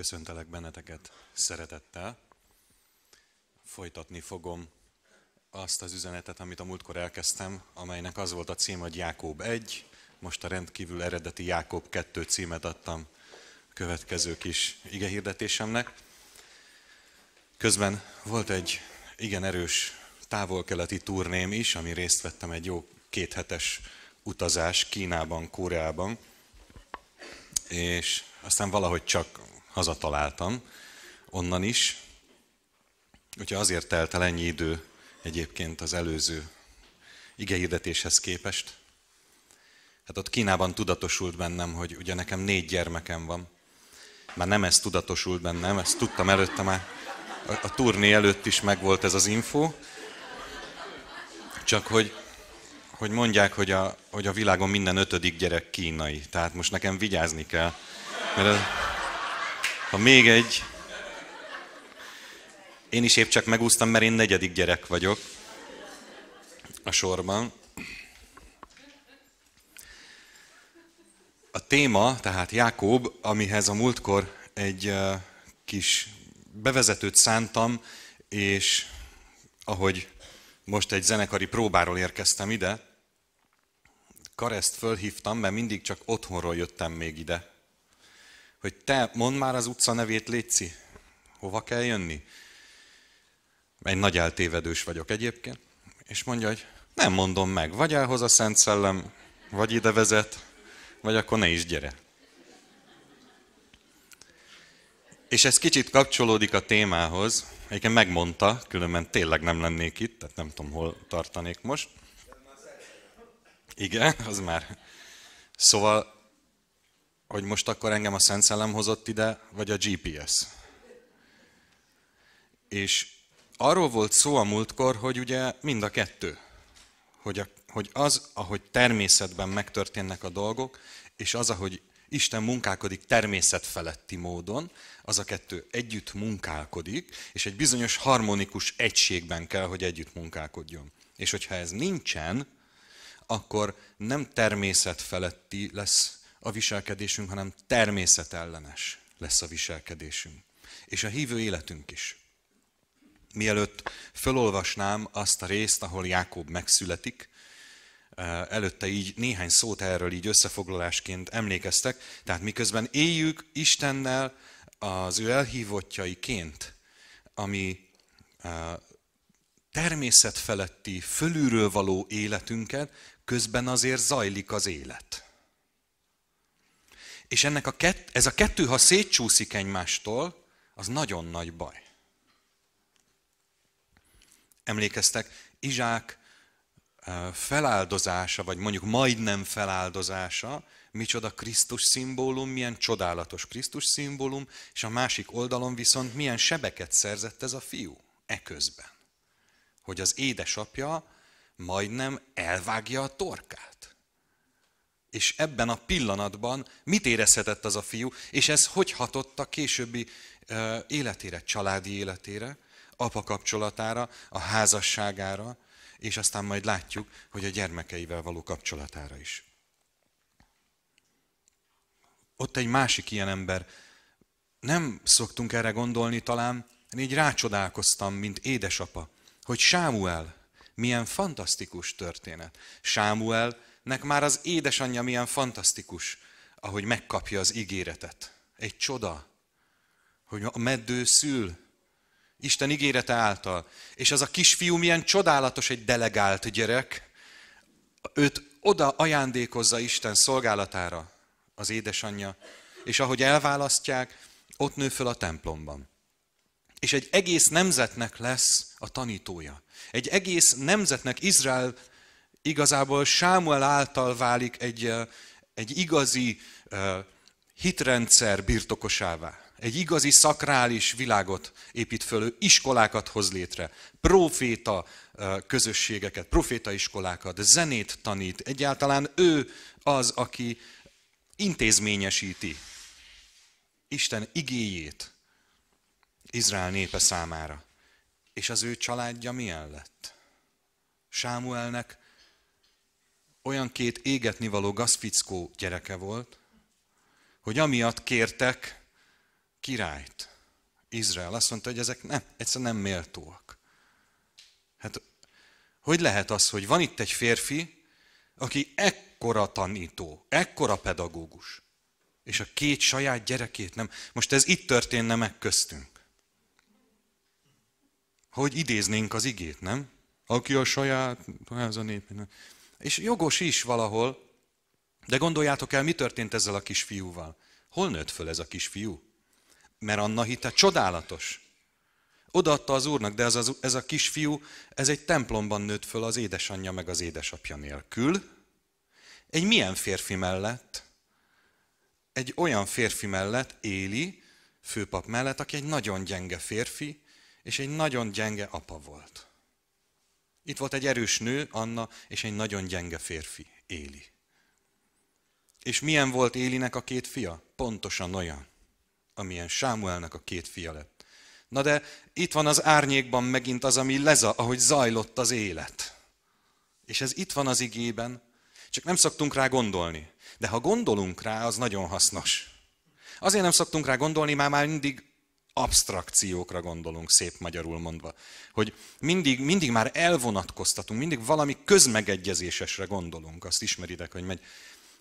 Köszöntelek benneteket szeretettel. Folytatni fogom azt az üzenetet, amit a múltkor elkezdtem, amelynek az volt a cím, hogy Jákob 1. Most a rendkívül eredeti Jákob 2 címet adtam a következő kis igehirdetésemnek. Közben volt egy igen erős távol-keleti turném is, ami részt vettem egy jó kéthetes utazás Kínában, Koreában, és aztán valahogy csak hazataláltam onnan is. Úgyhogy azért telt el ennyi idő egyébként az előző igehirdetéshez képest. Hát ott Kínában tudatosult bennem, hogy ugye nekem négy gyermekem van. Már nem ez tudatosult bennem, ezt tudtam előtte már. A, a turné előtt is megvolt ez az info. Csak hogy, hogy mondják, hogy a, hogy a világon minden ötödik gyerek kínai. Tehát most nekem vigyázni kell. Mert ha még egy, én is épp csak megúsztam, mert én negyedik gyerek vagyok a sorban. A téma, tehát Jákob, amihez a múltkor egy kis bevezetőt szántam, és ahogy most egy zenekari próbáról érkeztem ide, Kareszt fölhívtam, mert mindig csak otthonról jöttem még ide hogy te mondd már az utca nevét, Léci, hova kell jönni? Egy nagy eltévedős vagyok egyébként. És mondja, hogy nem mondom meg, vagy elhoz a Szent Szellem, vagy ide vezet, vagy akkor ne is gyere. És ez kicsit kapcsolódik a témához. Egyébként megmondta, különben tényleg nem lennék itt, tehát nem tudom, hol tartanék most. Igen, az már. Szóval hogy most akkor engem a Szent Szellem hozott ide, vagy a GPS. És arról volt szó a múltkor, hogy ugye mind a kettő. Hogy, a, hogy az, ahogy természetben megtörténnek a dolgok, és az, ahogy Isten munkálkodik természet feletti módon, az a kettő együtt munkálkodik, és egy bizonyos harmonikus egységben kell, hogy együtt munkálkodjon. És hogyha ez nincsen, akkor nem természet feletti lesz a viselkedésünk, hanem természetellenes lesz a viselkedésünk. És a hívő életünk is. Mielőtt felolvasnám azt a részt, ahol Jákob megszületik, eh, előtte így néhány szót erről így összefoglalásként emlékeztek, tehát miközben éljük Istennel az ő elhívottjaiként, ami eh, természetfeletti, fölülről való életünket, közben azért zajlik az élet. És ennek a kett, ez a kettő, ha szétcsúszik egymástól, az nagyon nagy baj. Emlékeztek, Izsák feláldozása, vagy mondjuk majdnem feláldozása, micsoda Krisztus szimbólum, milyen csodálatos Krisztus szimbólum, és a másik oldalon viszont milyen sebeket szerzett ez a fiú eközben. Hogy az édesapja majdnem elvágja a torkát és ebben a pillanatban mit érezhetett az a fiú, és ez hogy hatott a későbbi életére, családi életére, apa kapcsolatára, a házasságára, és aztán majd látjuk, hogy a gyermekeivel való kapcsolatára is. Ott egy másik ilyen ember, nem szoktunk erre gondolni talán, én így rácsodálkoztam, mint édesapa, hogy Sámuel, milyen fantasztikus történet. Sámuel nek már az édesanyja milyen fantasztikus, ahogy megkapja az ígéretet. Egy csoda, hogy a meddő szül, Isten ígérete által. És az a kisfiú milyen csodálatos egy delegált gyerek, őt oda ajándékozza Isten szolgálatára az édesanyja, és ahogy elválasztják, ott nő föl a templomban. És egy egész nemzetnek lesz a tanítója. Egy egész nemzetnek, Izrael igazából Sámuel által válik egy, egy igazi hitrendszer birtokosává. Egy igazi szakrális világot épít föl, iskolákat hoz létre, proféta közösségeket, proféta iskolákat, zenét tanít, egyáltalán ő az, aki intézményesíti Isten igéjét Izrael népe számára. És az ő családja milyen lett? Sámuelnek olyan két égetnivaló gazfickó gyereke volt, hogy amiatt kértek királyt. Izrael azt mondta, hogy ezek nem, egyszerűen nem méltóak. Hát, hogy lehet az, hogy van itt egy férfi, aki ekkora tanító, ekkora pedagógus, és a két saját gyerekét nem. Most ez itt történne meg köztünk. Hogy idéznénk az igét, nem? Aki a saját, ez a nép, nem. És jogos is valahol, de gondoljátok el, mi történt ezzel a kisfiúval. Hol nőtt föl ez a kisfiú? Mert Anna hite csodálatos. Odaadta az úrnak, de ez, az, ez a kisfiú, ez egy templomban nőtt föl az édesanyja meg az édesapja nélkül. Egy milyen férfi mellett? Egy olyan férfi mellett, Éli, főpap mellett, aki egy nagyon gyenge férfi, és egy nagyon gyenge apa volt. Itt volt egy erős nő, Anna, és egy nagyon gyenge férfi, Éli. És milyen volt Élinek a két fia? Pontosan olyan, amilyen Sámuelnek a két fia lett. Na de itt van az árnyékban megint az, ami leza, ahogy zajlott az élet. És ez itt van az igében, csak nem szoktunk rá gondolni. De ha gondolunk rá, az nagyon hasznos. Azért nem szoktunk rá gondolni, már már mindig abstrakciókra gondolunk, szép magyarul mondva. Hogy mindig, mindig már elvonatkoztatunk, mindig valami közmegegyezésesre gondolunk. Azt ismeritek, hogy megy,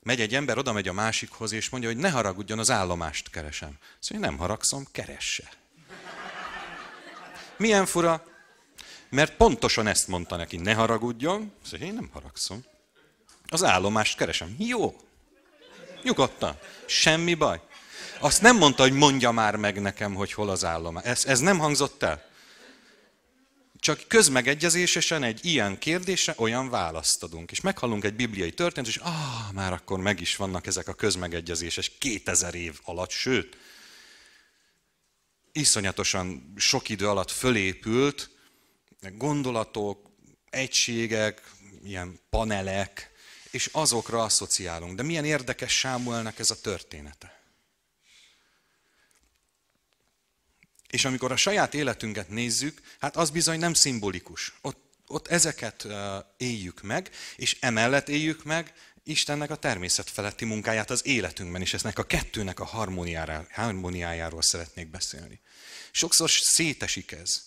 megy egy ember, oda megy a másikhoz, és mondja, hogy ne haragudjon, az állomást keresem. Szóval nem haragszom, keresse. Milyen fura, mert pontosan ezt mondta neki, ne haragudjon, szóval én nem haragszom. Az állomást keresem. Jó, nyugodtan, semmi baj. Azt nem mondta, hogy mondja már meg nekem, hogy hol az állomás. Ez, ez nem hangzott el. Csak közmegegyezésesen egy ilyen kérdésre olyan választ adunk. És meghallunk egy bibliai történetet, és ah, már akkor meg is vannak ezek a közmegegyezéses 2000 év alatt, sőt, iszonyatosan sok idő alatt fölépült gondolatok, egységek, ilyen panelek, és azokra asszociálunk. De milyen érdekes Sámuelnek ez a története. És amikor a saját életünket nézzük, hát az bizony nem szimbolikus. Ott, ott ezeket éljük meg, és emellett éljük meg Istennek a természet feletti munkáját az életünkben, és eznek a kettőnek a harmóniájáról szeretnék beszélni. Sokszor szétesik ez.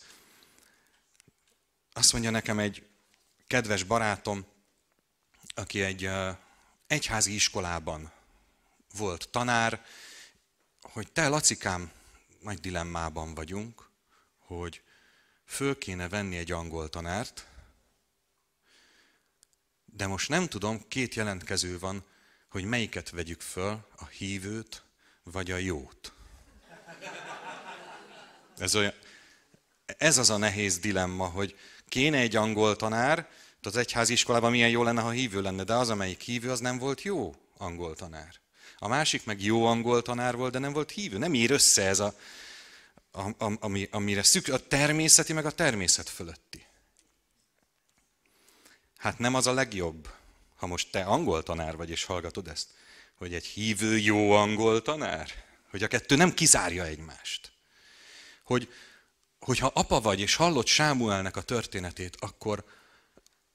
Azt mondja nekem egy kedves barátom, aki egy egyházi iskolában volt tanár, hogy te, Lacikám, nagy dilemmában vagyunk, hogy föl kéne venni egy angol tanárt, de most nem tudom, két jelentkező van, hogy melyiket vegyük föl, a hívőt vagy a jót. Ez, olyan, ez az a nehéz dilemma, hogy kéne egy angol tanár, az egyházi iskolában milyen jó lenne, ha hívő lenne, de az, amelyik hívő, az nem volt jó angol tanár. A másik meg jó angol tanár volt, de nem volt hívő. Nem ír össze ez, a, a, a, ami, amire szükség, a természeti meg a természet fölötti. Hát nem az a legjobb, ha most te angol tanár vagy és hallgatod ezt, hogy egy hívő jó angol tanár, hogy a kettő nem kizárja egymást. Hogy, hogyha apa vagy és hallod Sámuelnek a történetét, akkor,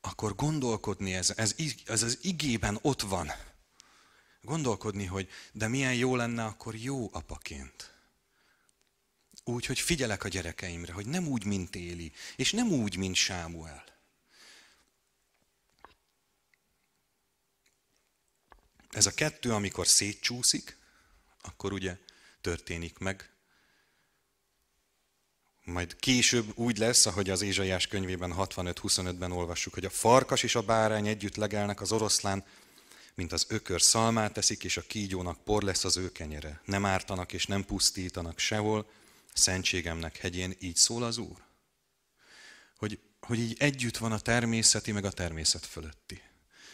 akkor gondolkodni ez, ez, ez az igében ott van, gondolkodni, hogy de milyen jó lenne akkor jó apaként. Úgy, hogy figyelek a gyerekeimre, hogy nem úgy, mint Éli, és nem úgy, mint Sámuel. Ez a kettő, amikor szétcsúszik, akkor ugye történik meg. Majd később úgy lesz, ahogy az Ézsaiás könyvében 65-25-ben olvassuk, hogy a farkas és a bárány együtt legelnek, az oroszlán mint az ökör szalmát teszik, és a kígyónak por lesz az ő kenyere. Nem ártanak és nem pusztítanak sehol, szentségemnek hegyén, így szól az Úr. Hogy, hogy így együtt van a természeti, meg a természet fölötti.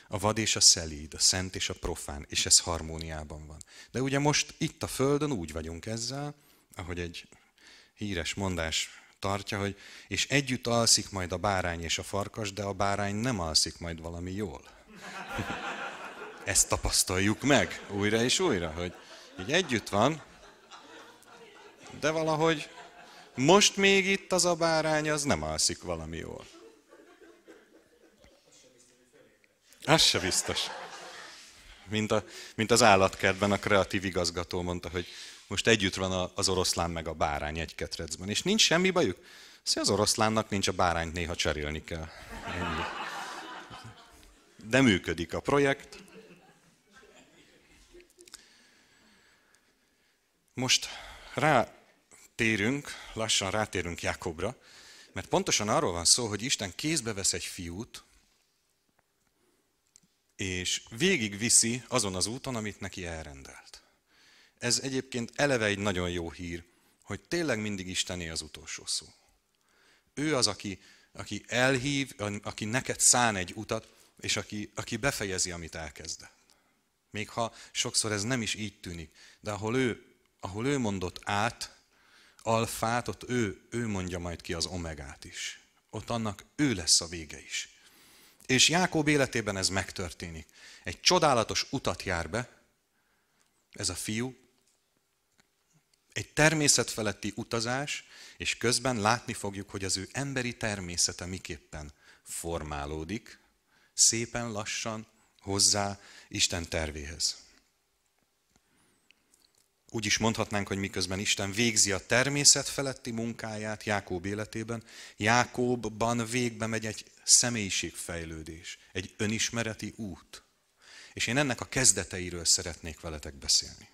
A vad és a szelíd, a szent és a profán, és ez harmóniában van. De ugye most itt a Földön úgy vagyunk ezzel, ahogy egy híres mondás tartja, hogy és együtt alszik majd a bárány és a farkas, de a bárány nem alszik majd valami jól. Ezt tapasztaljuk meg újra és újra, hogy így együtt van, de valahogy most még itt az a bárány, az nem alszik valami jól. Az se biztos. Mint, a, mint az állatkertben a kreatív igazgató mondta, hogy most együtt van az oroszlán meg a bárány egy ketrecben, és nincs semmi bajuk. Szóval az oroszlánnak nincs a bárányt, néha cserélni kell. Ennyi. De működik a projekt, Most rátérünk, lassan rátérünk Jákobra, mert pontosan arról van szó, hogy Isten kézbe vesz egy fiút, és végig viszi azon az úton, amit neki elrendelt. Ez egyébként eleve egy nagyon jó hír, hogy tényleg mindig Istené az utolsó szó. Ő az, aki, aki elhív, aki neked szán egy utat, és aki, aki befejezi, amit elkezdett. Még ha sokszor ez nem is így tűnik, de ahol ő ahol ő mondott át, alfát, ott ő, ő mondja majd ki az omegát is. Ott annak ő lesz a vége is. És Jákob életében ez megtörténik. Egy csodálatos utat jár be, ez a fiú, egy természetfeletti utazás, és közben látni fogjuk, hogy az ő emberi természete miképpen formálódik, szépen lassan hozzá Isten tervéhez. Úgy is mondhatnánk, hogy miközben Isten végzi a természet feletti munkáját Jákób életében, Jákóbban végbe megy egy személyiségfejlődés, egy önismereti út. És én ennek a kezdeteiről szeretnék veletek beszélni.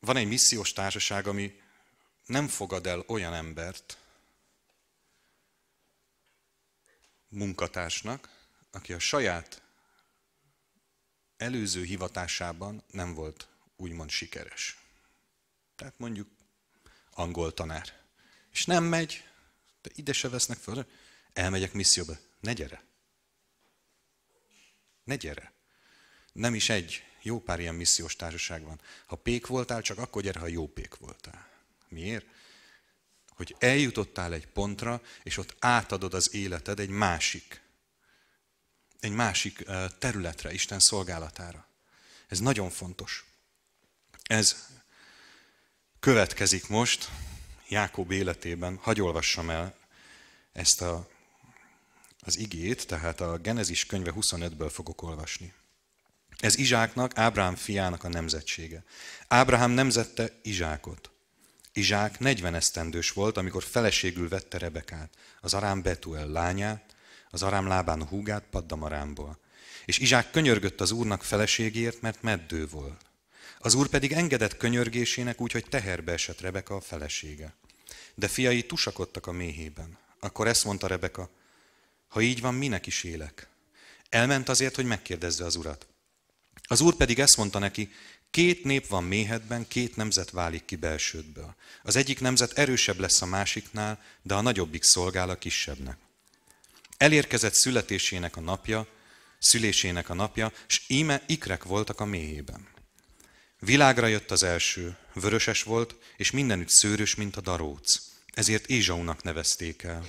Van egy missziós társaság, ami nem fogad el olyan embert munkatársnak, aki a saját előző hivatásában nem volt úgymond sikeres. Tehát mondjuk angol tanár. És nem megy, de ide se vesznek föl. Elmegyek misszióba. Ne gyere. Ne gyere. Nem is egy, jó pár ilyen missziós társaság van. Ha pék voltál, csak akkor gyere, ha jó pék voltál. Miért? Hogy eljutottál egy pontra, és ott átadod az életed egy másik egy másik területre, Isten szolgálatára. Ez nagyon fontos. Ez következik most Jákob életében. Hagy olvassam el ezt a, az igét, tehát a Genezis könyve 25-ből fogok olvasni. Ez Izsáknak, Ábrahám fiának a nemzetsége. Ábrahám nemzette Izsákot. Izsák 40 esztendős volt, amikor feleségül vette Rebekát, az arám Betuel lányát, az arám lábán húgát paddamarámból. És Izsák könyörgött az úrnak feleségért, mert meddő volt. Az úr pedig engedett könyörgésének úgy, hogy teherbe esett Rebeka a felesége. De fiai tusakodtak a méhében. Akkor ezt mondta Rebeka, ha így van, minek is élek? Elment azért, hogy megkérdezze az urat. Az úr pedig ezt mondta neki, két nép van méhedben, két nemzet válik ki belsődből. Az egyik nemzet erősebb lesz a másiknál, de a nagyobbik szolgál a kisebbnek. Elérkezett születésének a napja, szülésének a napja, s íme ikrek voltak a méhében. Világra jött az első, vöröses volt, és mindenütt szőrös, mint a daróc. Ezért Ézsaunak nevezték el.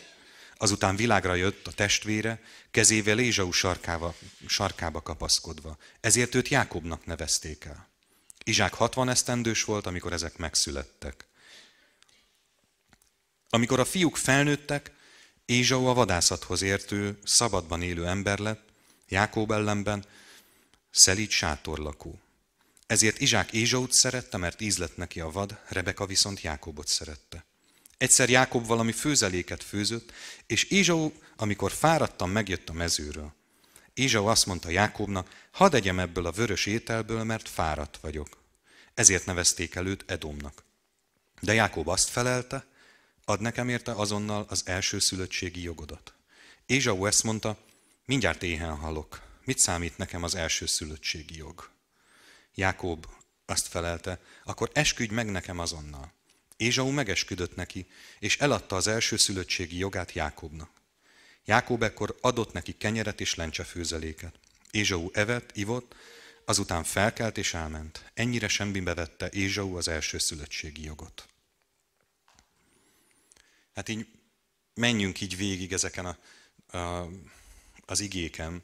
Azután világra jött a testvére, kezével Ézsau sarkába, sarkába kapaszkodva. Ezért őt Jákobnak nevezték el. Izsák 60 esztendős volt, amikor ezek megszülettek. Amikor a fiúk felnőttek, Ézsau a vadászathoz értő, szabadban élő ember lett, Jákób ellenben szelíd sátorlakó. Ezért Izsák Ézsaut szerette, mert íz neki a vad, Rebeka viszont Jákobot szerette. Egyszer Jákob valami főzeléket főzött, és Ézsau, amikor fáradtam, megjött a mezőről. Ézsau azt mondta Jákobnak, hadd egyem ebből a vörös ételből, mert fáradt vagyok. Ezért nevezték előtt Edomnak. De Jákob azt felelte, Ad nekem érte azonnal az első szülöttségi jogodat. Ézsau ezt mondta, mindjárt éhen halok. Mit számít nekem az első szülöttségi jog? Jákob azt felelte, akkor esküdj meg nekem azonnal. Ézsau megesküdött neki, és eladta az első szülöttségi jogát Jákobnak. Jákob ekkor adott neki kenyeret és lencsefőzeléket. Ézsau evett, ivott, azután felkelt és elment. Ennyire semmibe vette Ézsau az első szülöttségi jogot. Hát így menjünk így végig ezeken a, a, az igéken.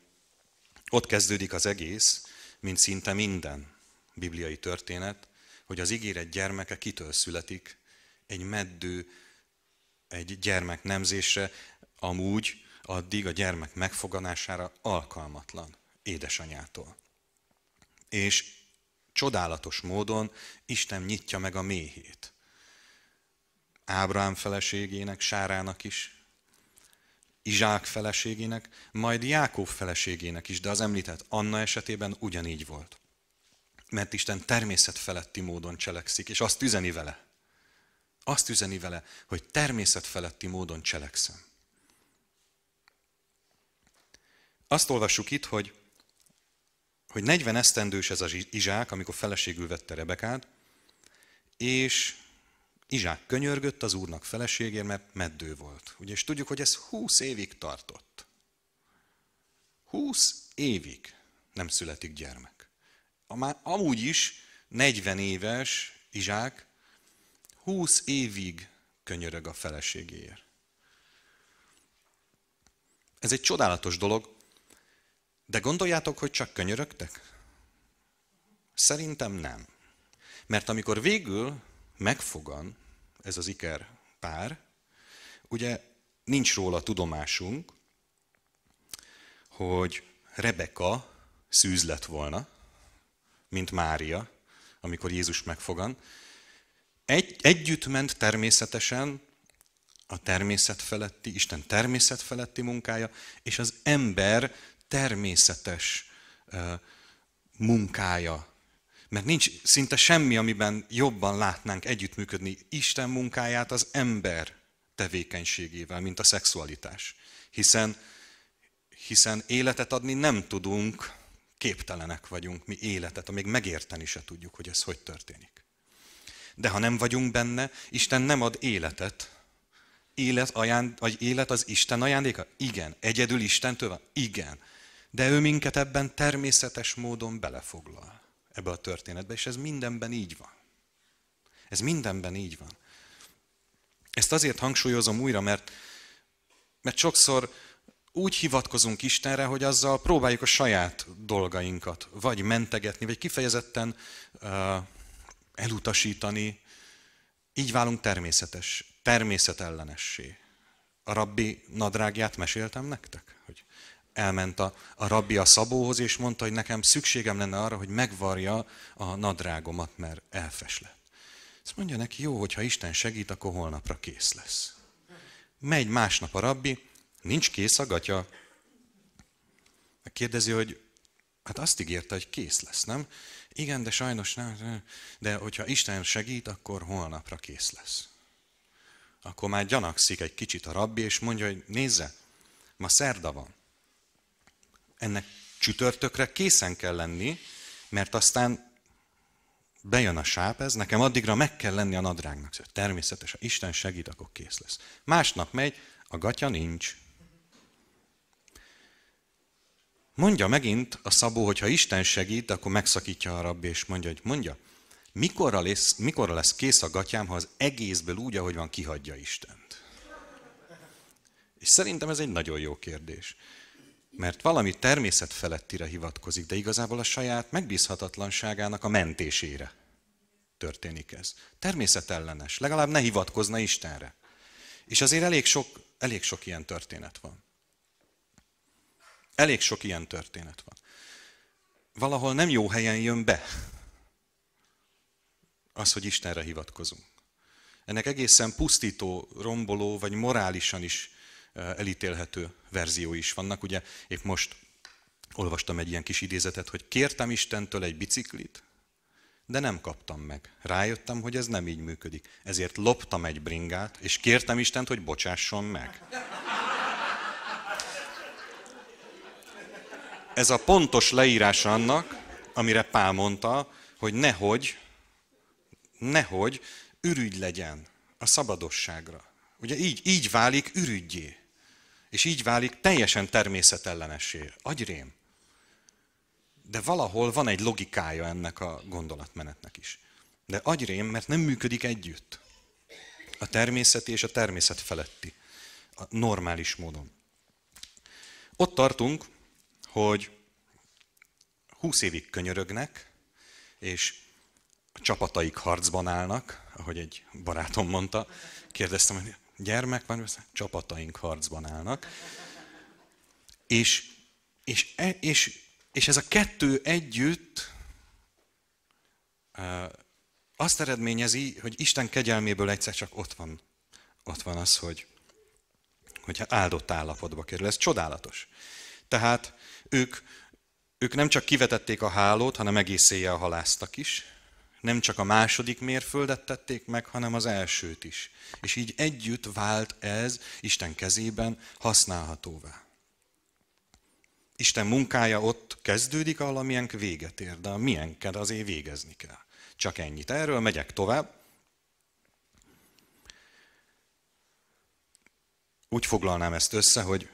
Ott kezdődik az egész, mint szinte minden bibliai történet, hogy az ígéret gyermeke kitől születik, egy meddő, egy gyermek nemzésre, amúgy addig a gyermek megfoganására alkalmatlan édesanyától. És csodálatos módon Isten nyitja meg a méhét. Ábrám feleségének, Sárának is, Izsák feleségének, majd Jákob feleségének is, de az említett Anna esetében ugyanígy volt. Mert Isten természet feletti módon cselekszik, és azt üzeni vele. Azt üzeni vele, hogy természet feletti módon cselekszem. Azt olvassuk itt, hogy, hogy 40 esztendős ez az Izsák, amikor feleségül vette Rebekát, és Izsák könyörgött az úrnak feleségért, mert meddő volt. Ugye, és tudjuk, hogy ez 20 évig tartott. 20 évig nem születik gyermek. A már amúgy is 40 éves Izsák 20 évig könyörög a feleségéért. Ez egy csodálatos dolog, de gondoljátok, hogy csak könyörögtek? Szerintem nem. Mert amikor végül megfogan, ez az iker pár, ugye nincs róla tudomásunk, hogy Rebeka szűz lett volna, mint Mária, amikor Jézus megfogan. Egy, együtt ment természetesen a természet feletti, Isten természet feletti munkája, és az ember természetes uh, munkája mert nincs szinte semmi, amiben jobban látnánk együttműködni Isten munkáját az ember tevékenységével, mint a szexualitás. Hiszen, hiszen életet adni nem tudunk, képtelenek vagyunk mi életet, még megérteni se tudjuk, hogy ez hogy történik. De ha nem vagyunk benne, Isten nem ad életet. Élet, ajánd, vagy élet az Isten ajándéka? Igen. Egyedül Istentől van? Igen. De ő minket ebben természetes módon belefoglal ebbe a történetbe, és ez mindenben így van. Ez mindenben így van. Ezt azért hangsúlyozom újra, mert, mert sokszor úgy hivatkozunk Istenre, hogy azzal próbáljuk a saját dolgainkat vagy mentegetni, vagy kifejezetten uh, elutasítani. Így válunk természetes, természetellenessé. A rabbi nadrágját meséltem nektek? elment a, a rabbi a szabóhoz, és mondta, hogy nekem szükségem lenne arra, hogy megvarja a nadrágomat, mert elfeslett. Azt mondja neki, jó, hogyha Isten segít, akkor holnapra kész lesz. Megy másnap a rabbi, nincs kész a gatya. Kérdezi, hogy hát azt ígérte, hogy kész lesz, nem? Igen, de sajnos nem. De hogyha Isten segít, akkor holnapra kész lesz. Akkor már gyanakszik egy kicsit a rabbi, és mondja, hogy nézze, ma szerda van ennek csütörtökre készen kell lenni, mert aztán bejön a sáp ez, nekem addigra meg kell lenni a nadrágnak. Szóval természetesen, Isten segít, akkor kész lesz. Másnap megy, a gatya nincs. Mondja megint a szabó, hogy ha Isten segít, akkor megszakítja a rabbi, és mondja, hogy mondja, mikorra lesz, mikorra lesz kész a gatyám, ha az egészből úgy, ahogy van, kihagyja Istent? És szerintem ez egy nagyon jó kérdés mert valami természet felettire hivatkozik, de igazából a saját megbízhatatlanságának a mentésére történik ez. Természetellenes, legalább ne hivatkozna Istenre. És azért elég sok, elég sok ilyen történet van. Elég sok ilyen történet van. Valahol nem jó helyen jön be az, hogy Istenre hivatkozunk. Ennek egészen pusztító, romboló, vagy morálisan is elítélhető verziói is vannak. Ugye épp most olvastam egy ilyen kis idézetet, hogy kértem Istentől egy biciklit, de nem kaptam meg. Rájöttem, hogy ez nem így működik. Ezért loptam egy bringát, és kértem Istent, hogy bocsásson meg. Ez a pontos leírás annak, amire Pál mondta, hogy nehogy, nehogy ürügy legyen a szabadosságra. Ugye így, így válik ürügyé és így válik teljesen természetellenessé. Agyrém. De valahol van egy logikája ennek a gondolatmenetnek is. De agyrém, mert nem működik együtt. A természeti és a természet feletti. A normális módon. Ott tartunk, hogy 20 évig könyörögnek, és a csapataik harcban állnak, ahogy egy barátom mondta. Kérdeztem, hogy gyermek van, csapataink harcban állnak. És, és, e, és, és ez a kettő együtt azt eredményezi, hogy Isten kegyelméből egyszer csak ott van, ott van az, hogy, hogy áldott állapotba kerül. Ez csodálatos. Tehát ők, ők nem csak kivetették a hálót, hanem egész éjjel haláztak is, nem csak a második mérföldet tették meg, hanem az elsőt is. És így együtt vált ez Isten kezében használhatóvá. Isten munkája ott kezdődik, ahol a miénk véget ér, de a miénkkel azért végezni kell. Csak ennyit. Erről megyek tovább. Úgy foglalnám ezt össze, hogy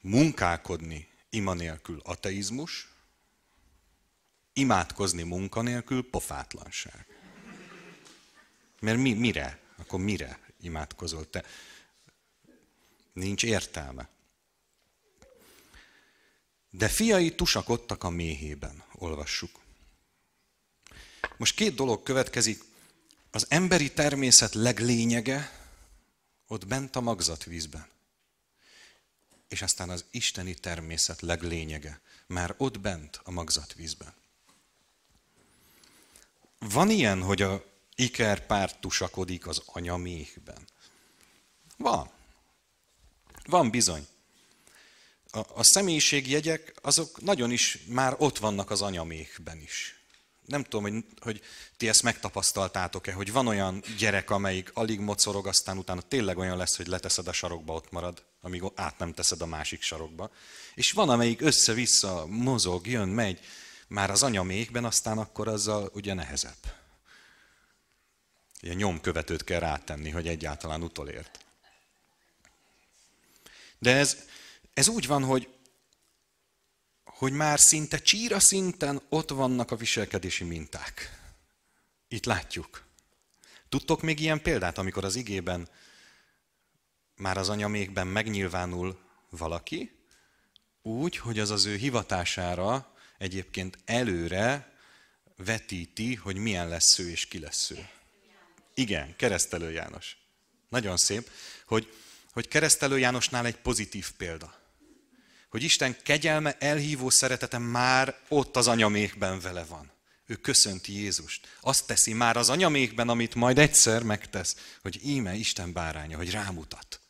munkálkodni ima nélkül ateizmus, imádkozni munkanélkül pofátlanság. Mert mi, mire? Akkor mire imádkozol te? Nincs értelme. De fiai tusakodtak a méhében, olvassuk. Most két dolog következik. Az emberi természet leglényege ott bent a magzatvízben. És aztán az isteni természet leglényege már ott bent a magzatvízben. Van ilyen, hogy a ikerpárt tusakodik az anyaméhben? Van. Van bizony. A, a személyiségjegyek azok nagyon is már ott vannak az anyaméhben is. Nem tudom, hogy, hogy ti ezt megtapasztaltátok-e, hogy van olyan gyerek, amelyik alig mocorog, aztán utána tényleg olyan lesz, hogy leteszed a sarokba, ott marad, amíg át nem teszed a másik sarokba. És van, amelyik össze-vissza mozog, jön, megy, már az anyamékben, aztán akkor azzal ugye nehezebb. Ilyen nyomkövetőt kell rátenni, hogy egyáltalán utolért. De ez, ez úgy van, hogy, hogy már szinte csíra szinten ott vannak a viselkedési minták. Itt látjuk. Tudtok még ilyen példát, amikor az igében már az anyamékben megnyilvánul valaki, úgy, hogy az az ő hivatására egyébként előre vetíti, hogy milyen lesz ő és ki lesz ő. Igen, keresztelő János. Nagyon szép, hogy, hogy keresztelő Jánosnál egy pozitív példa. Hogy Isten kegyelme, elhívó szeretete már ott az anyamékben vele van. Ő köszönti Jézust. Azt teszi már az anyamékben, amit majd egyszer megtesz, hogy íme Isten báránya, hogy rámutat.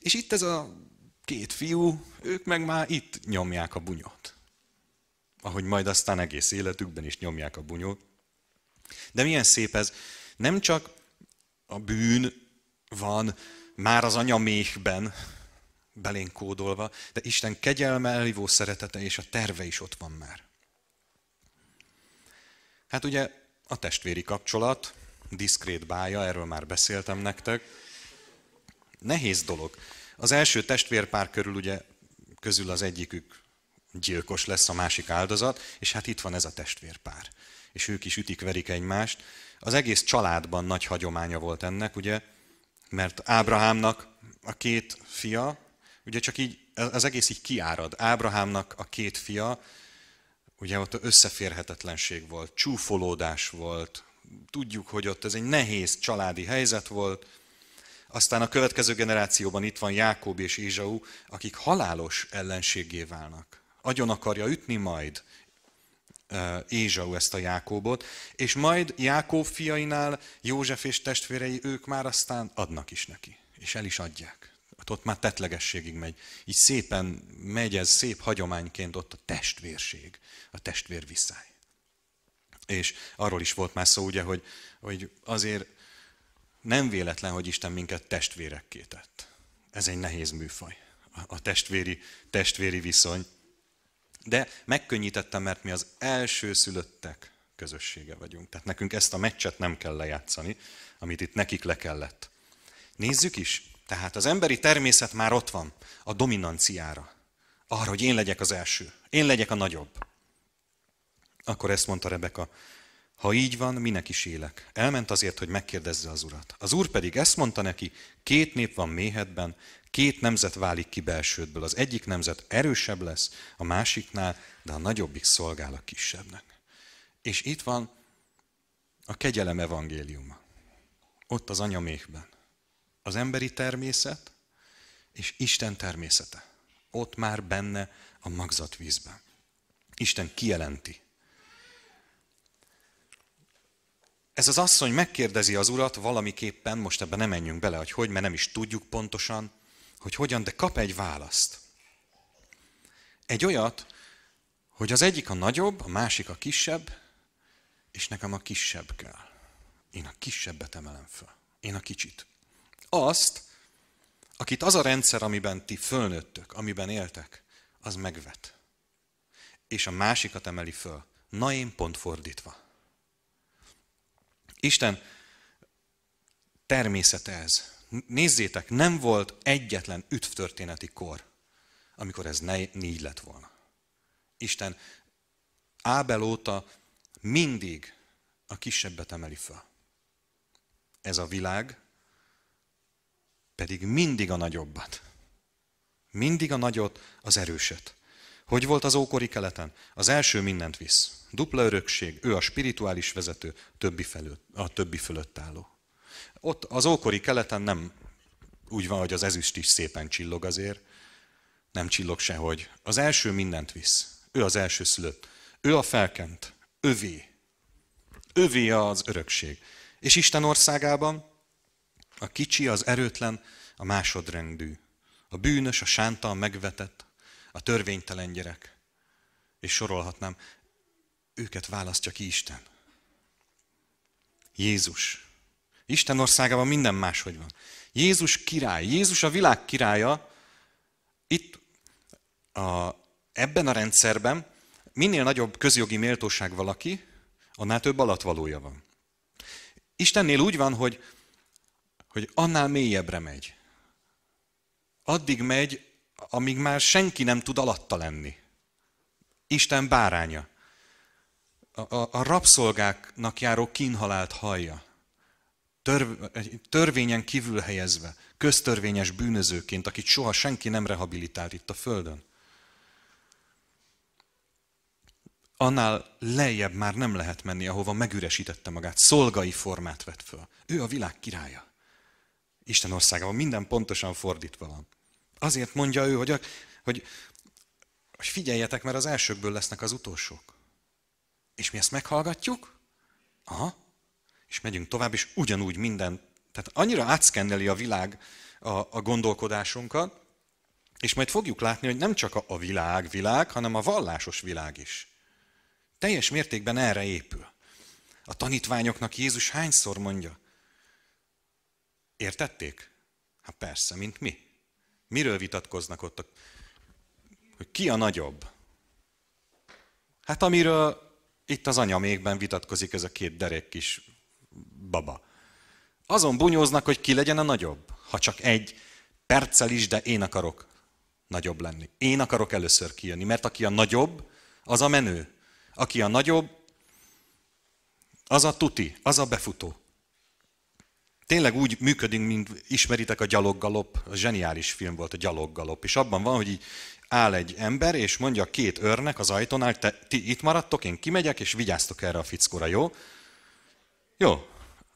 És itt ez a két fiú, ők meg már itt nyomják a bunyot ahogy majd aztán egész életükben is nyomják a bunyót. De milyen szép ez, nem csak a bűn van már az anyaméhben belénk kódolva, de Isten kegyelme, elhívó szeretete és a terve is ott van már. Hát ugye a testvéri kapcsolat, diszkrét bája, erről már beszéltem nektek. Nehéz dolog. Az első testvérpár körül ugye közül az egyikük gyilkos lesz a másik áldozat, és hát itt van ez a testvérpár. És ők is ütik-verik egymást. Az egész családban nagy hagyománya volt ennek, ugye, mert Ábrahámnak a két fia, ugye csak így, az egész így kiárad. Ábrahámnak a két fia, ugye ott összeférhetetlenség volt, csúfolódás volt, tudjuk, hogy ott ez egy nehéz családi helyzet volt, aztán a következő generációban itt van Jákob és Ézsau, akik halálos ellenségé válnak agyon akarja ütni majd Ézsau ezt a Jákóbot, és majd Jákób fiainál József és testvérei ők már aztán adnak is neki, és el is adják. Hát ott már tetlegességig megy. Így szépen megy ez szép hagyományként ott a testvérség, a testvér viszály. És arról is volt már szó, ugye, hogy, hogy azért nem véletlen, hogy Isten minket testvérekké tett. Ez egy nehéz műfaj, a testvéri, testvéri viszony. De megkönnyítettem, mert mi az első szülöttek közössége vagyunk. Tehát nekünk ezt a meccset nem kell lejátszani, amit itt nekik le kellett. Nézzük is. Tehát az emberi természet már ott van, a dominanciára. Arra, hogy én legyek az első, én legyek a nagyobb. Akkor ezt mondta Rebeka, ha így van, minek is élek? Elment azért, hogy megkérdezze az urat. Az úr pedig ezt mondta neki, két nép van méhedben, Két nemzet válik ki belsődből. Az egyik nemzet erősebb lesz a másiknál, de a nagyobbik szolgál a kisebbnek. És itt van a kegyelem evangéliuma. Ott az anyamékben. Az emberi természet és Isten természete. Ott már benne a magzatvízben. Isten kijelenti. Ez az asszony megkérdezi az urat valamiképpen, most ebben nem menjünk bele, hogy hogy, mert nem is tudjuk pontosan, hogy hogyan, de kap egy választ. Egy olyat, hogy az egyik a nagyobb, a másik a kisebb, és nekem a kisebb kell. Én a kisebbet emelem föl. Én a kicsit. Azt, akit az a rendszer, amiben ti fölnőttök, amiben éltek, az megvet. És a másikat emeli föl. Na én pont fordítva. Isten természete ez. Nézzétek, nem volt egyetlen üdvtörténeti kor, amikor ez ne, így lett volna. Isten Ábel óta mindig a kisebbet emeli föl. Ez a világ pedig mindig a nagyobbat. Mindig a nagyot, az erőset. Hogy volt az ókori keleten? Az első mindent visz. Dupla örökség, ő a spirituális vezető, többi felül, a többi fölött álló. Ott az ókori keleten nem úgy van, hogy az ezüst is szépen csillog azért, nem csillog sehogy. Az első mindent visz. Ő az első szülött. Ő a felkent. Övé. Övé az örökség. És Isten országában a kicsi, az erőtlen, a másodrendű. A bűnös, a sánta, megvetett, a törvénytelen gyerek. És sorolhatnám, őket választja ki Isten. Jézus, Isten országában minden máshogy van. Jézus király, Jézus a világ királya, itt a, ebben a rendszerben minél nagyobb közjogi méltóság valaki, annál több alatvalója van. Istennél úgy van, hogy, hogy annál mélyebbre megy. Addig megy, amíg már senki nem tud alatta lenni. Isten báránya. A, a, a rabszolgáknak járó kínhalált hallja törv, törvényen kívül helyezve, köztörvényes bűnözőként, akit soha senki nem rehabilitált itt a Földön. Annál lejjebb már nem lehet menni, ahova megüresítette magát, szolgai formát vett föl. Ő a világ királya. Isten országában minden pontosan fordítva van. Azért mondja ő, hogy, a, hogy, hogy figyeljetek, mert az elsőkből lesznek az utolsók. És mi ezt meghallgatjuk? Aha, és megyünk tovább, és ugyanúgy minden, tehát annyira átszkenneli a világ a, a gondolkodásunkat, és majd fogjuk látni, hogy nem csak a, a világ világ, hanem a vallásos világ is. Teljes mértékben erre épül. A tanítványoknak Jézus hányszor mondja? Értették? Hát persze, mint mi. Miről vitatkoznak ott? Hogy ki a nagyobb? Hát amiről itt az anyamékben vitatkozik ez a két derék kis baba. Azon bunyóznak, hogy ki legyen a nagyobb. Ha csak egy perccel is, de én akarok nagyobb lenni. Én akarok először kijönni, mert aki a nagyobb, az a menő. Aki a nagyobb, az a tuti, az a befutó. Tényleg úgy működünk, mint ismeritek a gyaloggalop, a zseniális film volt a gyaloggalop, és abban van, hogy így áll egy ember, és mondja a két őrnek az ajtónál, te, ti itt maradtok, én kimegyek, és vigyáztok erre a fickóra, jó? Jó,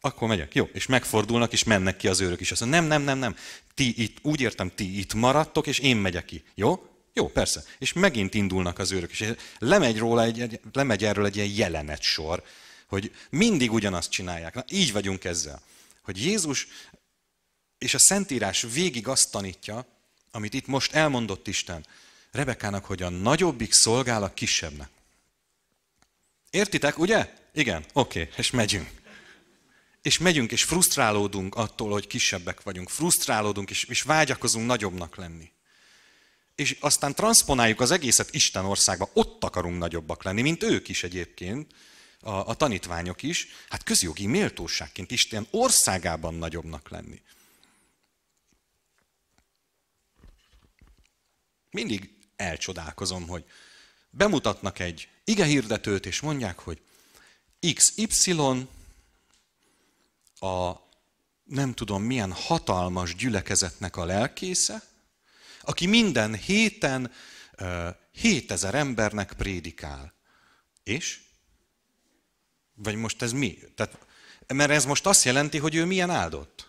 akkor megyek. Jó, és megfordulnak, és mennek ki az őrök is. Azt mondja, nem, nem, nem, nem, ti itt, úgy értem, ti itt maradtok, és én megyek ki. Jó? Jó, persze. És megint indulnak az őrök. És lemegy, róla egy, egy, lemegy erről egy ilyen jelenet sor, hogy mindig ugyanazt csinálják. Na, így vagyunk ezzel. Hogy Jézus és a Szentírás végig azt tanítja, amit itt most elmondott Isten, Rebekának, hogy a nagyobbik szolgál a kisebbnek. Értitek, ugye? Igen, oké, okay, és megyünk és megyünk, és frusztrálódunk attól, hogy kisebbek vagyunk. Frusztrálódunk, és, és vágyakozunk nagyobbnak lenni. És aztán transponáljuk az egészet Isten országba. Ott akarunk nagyobbak lenni, mint ők is egyébként, a, a tanítványok is. Hát közjogi méltóságként Isten országában nagyobbnak lenni. Mindig elcsodálkozom, hogy bemutatnak egy ige hirdetőt és mondják, hogy XY a nem tudom milyen hatalmas gyülekezetnek a lelkésze, aki minden héten 7000 embernek prédikál. És? Vagy most ez mi? Tehát, mert ez most azt jelenti, hogy ő milyen áldott.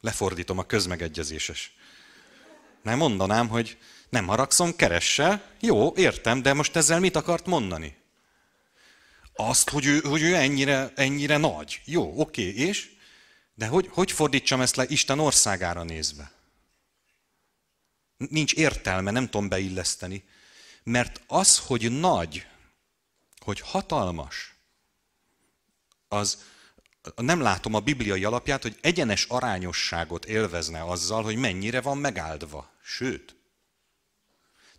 Lefordítom a közmegegyezéses. Nem mondanám, hogy nem haragszom, keresse. Jó, értem, de most ezzel mit akart mondani? Azt, hogy ő, hogy ő ennyire, ennyire nagy. Jó, oké, és? De hogy, hogy fordítsam ezt le Isten országára nézve? Nincs értelme, nem tudom beilleszteni. Mert az, hogy nagy, hogy hatalmas, az nem látom a bibliai alapját, hogy egyenes arányosságot élvezne azzal, hogy mennyire van megáldva. Sőt.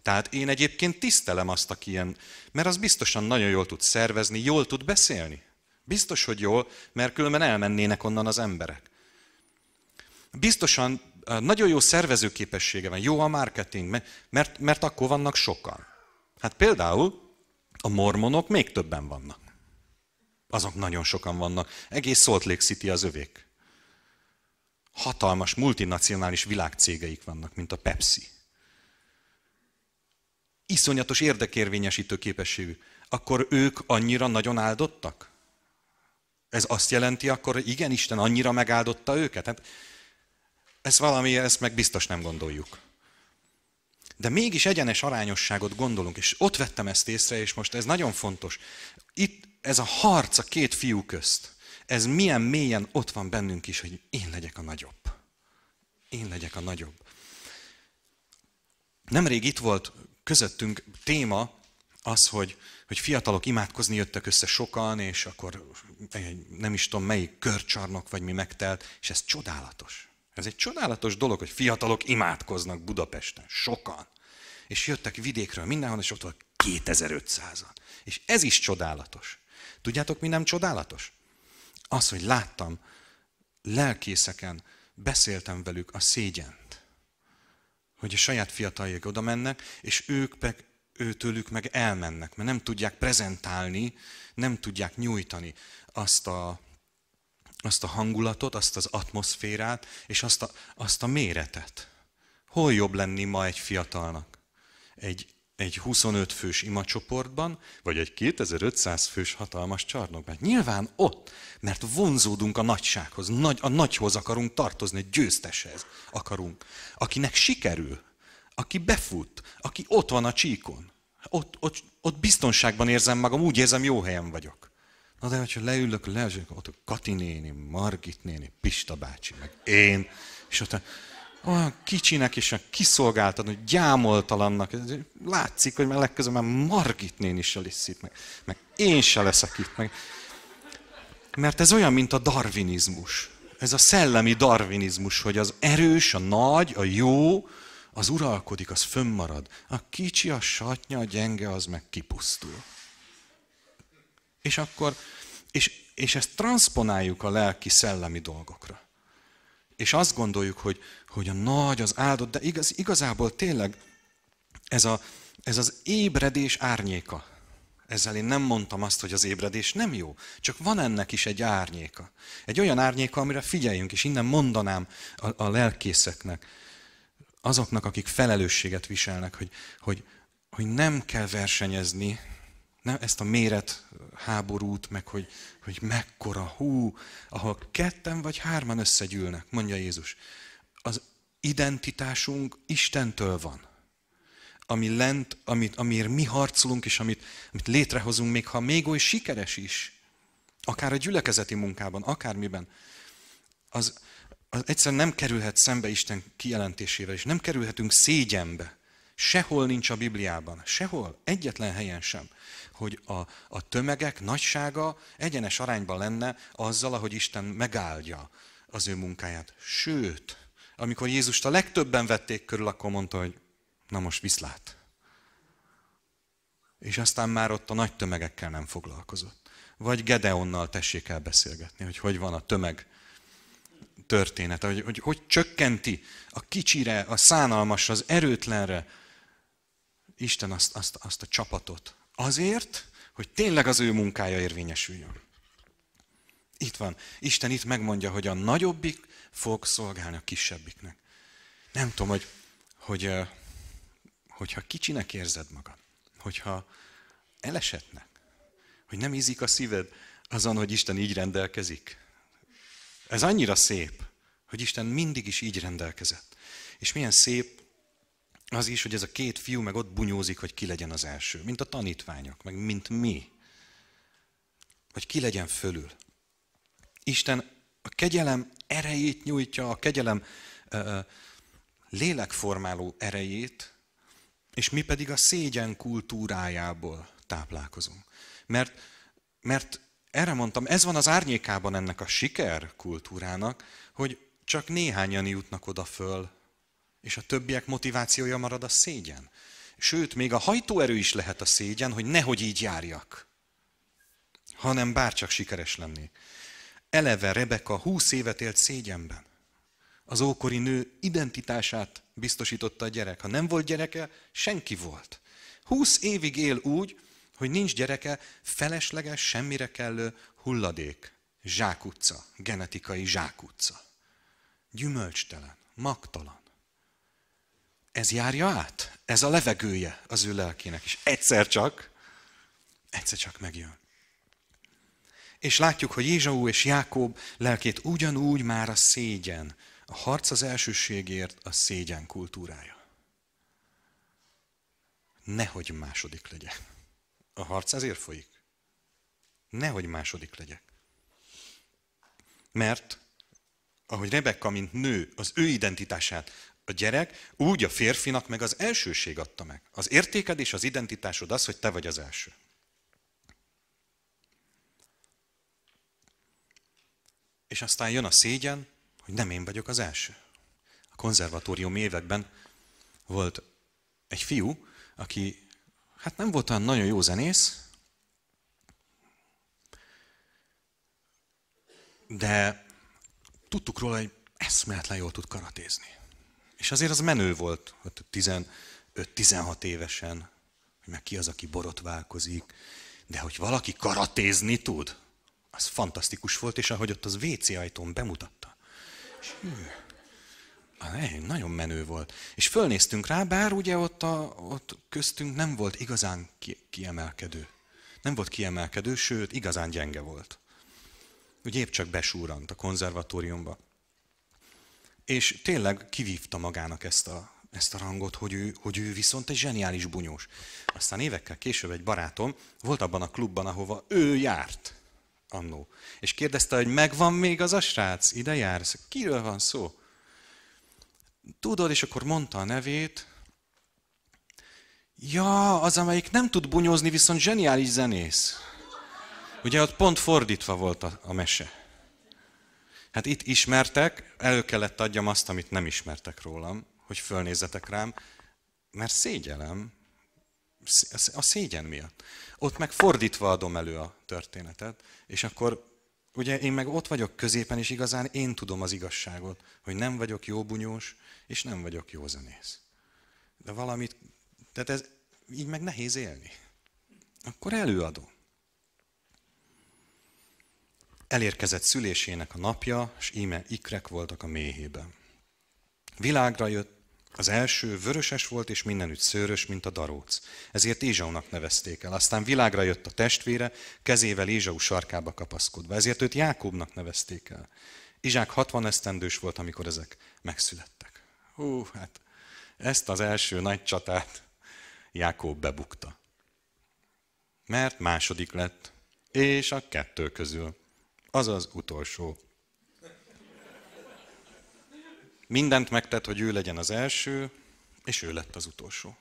Tehát én egyébként tisztelem azt, aki ilyen, mert az biztosan nagyon jól tud szervezni, jól tud beszélni. Biztos, hogy jól, mert különben elmennének onnan az emberek. Biztosan nagyon jó szervezőképessége van, jó a marketing, mert, mert akkor vannak sokan. Hát például a mormonok még többen vannak. Azok nagyon sokan vannak. Egész Salt Lake City az övék. Hatalmas, multinacionális világcégeik vannak, mint a Pepsi. Iszonyatos érdekérvényesítő képességük. Akkor ők annyira nagyon áldottak? Ez azt jelenti akkor, hogy igen, Isten annyira megáldotta őket? Hát ez valami, ezt meg biztos nem gondoljuk. De mégis egyenes arányosságot gondolunk, és ott vettem ezt észre, és most ez nagyon fontos. Itt ez a harc a két fiú közt, ez milyen mélyen ott van bennünk is, hogy én legyek a nagyobb. Én legyek a nagyobb. Nemrég itt volt közöttünk téma az, hogy, hogy fiatalok imádkozni jöttek össze sokan, és akkor nem is tudom melyik körcsarnok vagy mi megtelt, és ez csodálatos. Ez egy csodálatos dolog, hogy fiatalok imádkoznak Budapesten, sokan. És jöttek vidékről mindenhol, és ott volt 2500-an. És ez is csodálatos. Tudjátok, mi nem csodálatos? Az, hogy láttam lelkészeken, beszéltem velük a szégyent. Hogy a saját fiataljék oda mennek, és ők őtőlük meg elmennek, mert nem tudják prezentálni, nem tudják nyújtani azt a, azt a hangulatot, azt az atmoszférát, és azt a, azt a méretet. Hol jobb lenni ma egy fiatalnak? Egy, egy 25 fős imacsoportban, vagy egy 2500 fős hatalmas csarnokban. Nyilván ott, mert vonzódunk a nagysághoz, nagy, a nagyhoz akarunk tartozni, egy győzteshez akarunk, akinek sikerül aki befut, aki ott van a csíkon. Ott, ott, ott biztonságban érzem magam, úgy érzem, jó helyen vagyok. Na de, hogyha leülök, leülök, ott a Kati néni, Margit néni, Pista bácsi, meg én, és ott olyan kicsinek és olyan hogy gyámoltalannak, látszik, hogy már legközelebb már Margit néni se lesz itt, meg, meg én se leszek itt, meg... Mert ez olyan, mint a darwinizmus. Ez a szellemi darwinizmus, hogy az erős, a nagy, a jó, az uralkodik, az fönnmarad. A kicsi, a satnya, a gyenge, az meg kipusztul. És akkor, és, és ezt transponáljuk a lelki szellemi dolgokra. És azt gondoljuk, hogy, hogy a nagy, az áldott, de igaz, igazából tényleg ez, a, ez az ébredés árnyéka. Ezzel én nem mondtam azt, hogy az ébredés nem jó, csak van ennek is egy árnyéka. Egy olyan árnyéka, amire figyeljünk, és innen mondanám a, a lelkészeknek, azoknak, akik felelősséget viselnek, hogy, hogy, hogy nem kell versenyezni, nem ezt a méret háborút, meg hogy, hogy mekkora hú, ahol ketten vagy hárman összegyűlnek, mondja Jézus. Az identitásunk Istentől van. Ami lent, amit, amiért mi harcolunk, és amit, amit létrehozunk, még ha még oly sikeres is, akár a gyülekezeti munkában, akármiben, az, az egyszerűen nem kerülhet szembe Isten kijelentésével, és nem kerülhetünk szégyenbe. Sehol nincs a Bibliában, sehol, egyetlen helyen sem, hogy a, a tömegek nagysága egyenes arányban lenne azzal, ahogy Isten megáldja az ő munkáját. Sőt, amikor Jézust a legtöbben vették körül, akkor mondta, hogy na most viszlát. És aztán már ott a nagy tömegekkel nem foglalkozott. Vagy Gedeonnal tessék el beszélgetni, hogy hogy van a tömeg története, hogy, hogy hogy csökkenti a kicsire, a szánalmasra, az erőtlenre Isten azt, azt, azt a csapatot. Azért, hogy tényleg az ő munkája érvényesüljön. Itt van. Isten itt megmondja, hogy a nagyobbik fog szolgálni a kisebbiknek. Nem tudom, hogy, hogy hogyha kicsinek érzed magad, hogyha elesetnek, hogy nem ízik a szíved azon, hogy Isten így rendelkezik, ez annyira szép, hogy Isten mindig is így rendelkezett. És milyen szép az is, hogy ez a két fiú meg ott bunyózik, hogy ki legyen az első. Mint a tanítványok, meg mint mi. Hogy ki legyen fölül. Isten a kegyelem erejét nyújtja, a kegyelem ö, lélekformáló erejét, és mi pedig a szégyen kultúrájából táplálkozunk. Mert, mert erre mondtam, ez van az árnyékában ennek a sikerkultúrának, hogy csak néhányan jutnak oda föl, és a többiek motivációja marad a szégyen. Sőt, még a hajtóerő is lehet a szégyen, hogy nehogy így járjak, hanem bárcsak sikeres lennék. Eleve Rebeka húsz évet élt szégyenben. Az ókori nő identitását biztosította a gyerek. Ha nem volt gyereke, senki volt. Húsz évig él úgy, hogy nincs gyereke felesleges, semmire kellő hulladék, zsákutca, genetikai zsákutca. Gyümölcstelen, magtalan. Ez járja át, ez a levegője az ő lelkének, is. egyszer csak, egyszer csak megjön. És látjuk, hogy Ézsau és Jákob lelkét ugyanúgy már a szégyen, a harc az elsőségért a szégyen kultúrája. Nehogy második legyen. A harc ezért folyik. Nehogy második legyek. Mert, ahogy Rebekka, mint nő, az ő identitását a gyerek, úgy a férfinak meg az elsőség adta meg. Az értéked és az identitásod az, hogy te vagy az első. És aztán jön a szégyen, hogy nem én vagyok az első. A konzervatórium években volt egy fiú, aki hát nem volt olyan nagyon jó zenész, de tudtuk róla, hogy eszméletlen jól tud karatézni. És azért az menő volt, hogy 15-16 évesen, hogy meg ki az, aki borotválkozik, de hogy valaki karatézni tud, az fantasztikus volt, és ahogy ott az WC ajtón bemutatta. És hű, Ah, nagyon menő volt. És fölnéztünk rá, bár ugye ott, a, ott köztünk nem volt igazán ki, kiemelkedő. Nem volt kiemelkedő, sőt, igazán gyenge volt. Ugye épp csak besúrant a konzervatóriumba. És tényleg kivívta magának ezt a, ezt a rangot, hogy ő, hogy ő viszont egy zseniális bunyós. Aztán évekkel később egy barátom volt abban a klubban, ahova ő járt annó. És kérdezte, hogy megvan még az a srác, ide jársz? Kiről van szó? tudod, és akkor mondta a nevét, ja, az, amelyik nem tud bunyózni, viszont zseniális zenész. Ugye ott pont fordítva volt a, a mese. Hát itt ismertek, elő kellett adjam azt, amit nem ismertek rólam, hogy fölnézzetek rám, mert szégyelem, a szégyen miatt. Ott meg fordítva adom elő a történetet, és akkor Ugye én meg ott vagyok középen, és igazán én tudom az igazságot, hogy nem vagyok jó bunyós, és nem vagyok jó zenész. De valamit, tehát ez így meg nehéz élni. Akkor előadom. Elérkezett szülésének a napja, és íme ikrek voltak a méhében. Világra jött, az első vöröses volt, és mindenütt szőrös, mint a daróc. Ezért Ézsaunak nevezték el. Aztán világra jött a testvére, kezével Ézsau sarkába kapaszkodva. Ezért őt Jákobnak nevezték el. Izsák 60 esztendős volt, amikor ezek megszülettek. Hú, hát ezt az első nagy csatát Jákob bebukta. Mert második lett, és a kettő közül, azaz utolsó mindent megtett, hogy ő legyen az első, és ő lett az utolsó.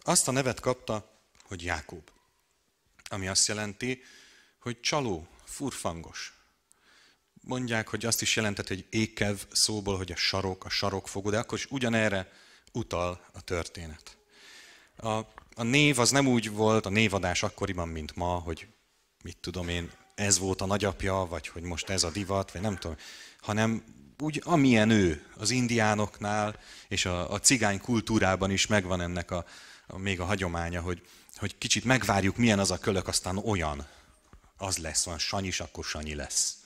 Azt a nevet kapta, hogy Jákob, ami azt jelenti, hogy csaló, furfangos. Mondják, hogy azt is jelentett egy ékev szóból, hogy a sarok, a sarokfogó, de akkor is ugyanerre utal a történet. A, a név az nem úgy volt, a névadás akkoriban, mint ma, hogy mit tudom én, ez volt a nagyapja, vagy hogy most ez a divat, vagy nem tudom, hanem úgy amilyen ő az indiánoknál, és a, a cigány kultúrában is megvan ennek a, a, még a hagyománya, hogy, hogy kicsit megvárjuk, milyen az a kölök, aztán olyan. Az lesz, van Sanyis, akkor Sanyi lesz.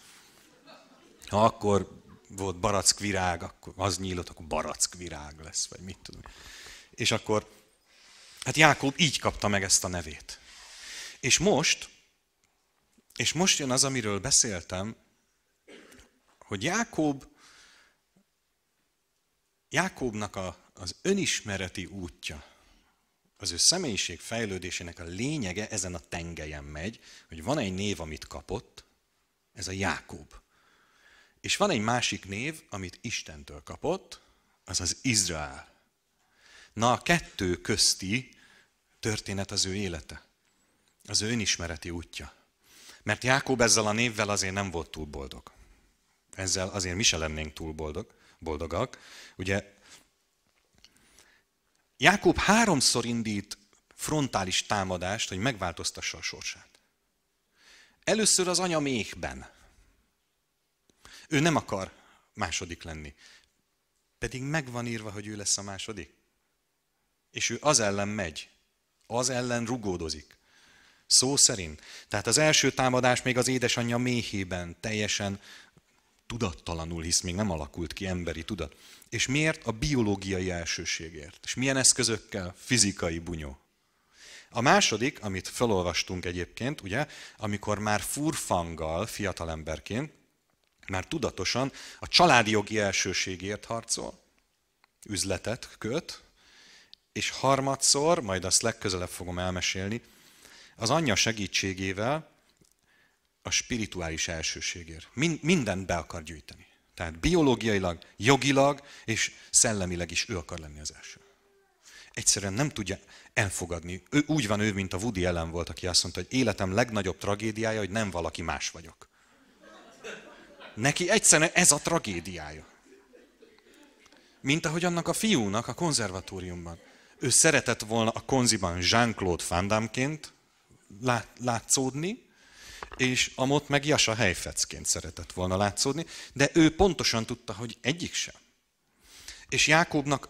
Ha akkor volt barackvirág, akkor az nyílott, akkor barackvirág lesz, vagy mit tudom. És akkor, hát Jákob így kapta meg ezt a nevét. És most, és most jön az, amiről beszéltem, hogy Jákob Jákobnak a, az önismereti útja, az ő személyiség fejlődésének a lényege ezen a tengelyen megy, hogy van egy név, amit kapott, ez a Jákob. És van egy másik név, amit Istentől kapott, az az Izrael. Na, a kettő közti történet az ő élete, az ő önismereti útja. Mert Jákob ezzel a névvel azért nem volt túl boldog. Ezzel azért mi se lennénk túl boldog boldogak. Ugye Jákob háromszor indít frontális támadást, hogy megváltoztassa a sorsát. Először az anya méhben. Ő nem akar második lenni. Pedig meg van írva, hogy ő lesz a második. És ő az ellen megy. Az ellen rugódozik. Szó szerint. Tehát az első támadás még az édesanyja méhében teljesen tudattalanul, hisz még nem alakult ki emberi tudat. És miért? A biológiai elsőségért. És milyen eszközökkel? Fizikai bunyó. A második, amit felolvastunk egyébként, ugye, amikor már furfanggal, fiatalemberként, már tudatosan a családi jogi elsőségért harcol, üzletet köt, és harmadszor, majd azt legközelebb fogom elmesélni, az anyja segítségével a spirituális elsőségért. Mind, mindent be akar gyűjteni. Tehát biológiailag, jogilag és szellemileg is ő akar lenni az első. Egyszerűen nem tudja elfogadni. Ő, úgy van ő, mint a Woody ellen volt, aki azt mondta, hogy életem legnagyobb tragédiája, hogy nem valaki más vagyok. Neki egyszerűen ez a tragédiája. Mint ahogy annak a fiúnak a konzervatóriumban. Ő szeretett volna a konziban Jean-Claude Fandamként látszódni, és amott meg Jasa helyfecként szeretett volna látszódni, de ő pontosan tudta, hogy egyik sem. És Jákobnak